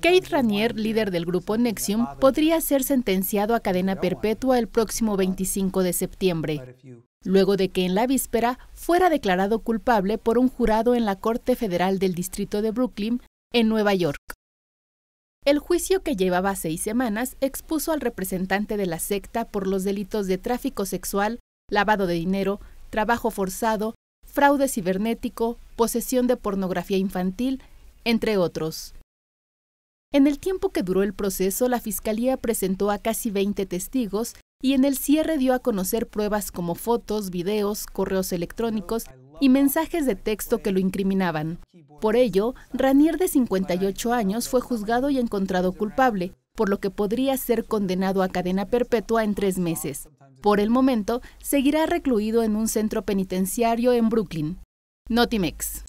Kate Ranier, líder del grupo Nexium, podría ser sentenciado a cadena perpetua el próximo 25 de septiembre, luego de que en la víspera fuera declarado culpable por un jurado en la Corte Federal del Distrito de Brooklyn, en Nueva York. El juicio que llevaba seis semanas expuso al representante de la secta por los delitos de tráfico sexual, lavado de dinero, trabajo forzado, fraude cibernético, posesión de pornografía infantil, entre otros. En el tiempo que duró el proceso, la Fiscalía presentó a casi 20 testigos y en el cierre dio a conocer pruebas como fotos, videos, correos electrónicos y mensajes de texto que lo incriminaban. Por ello, Ranier de 58 años fue juzgado y encontrado culpable, por lo que podría ser condenado a cadena perpetua en tres meses. Por el momento, seguirá recluido en un centro penitenciario en Brooklyn. Notimex.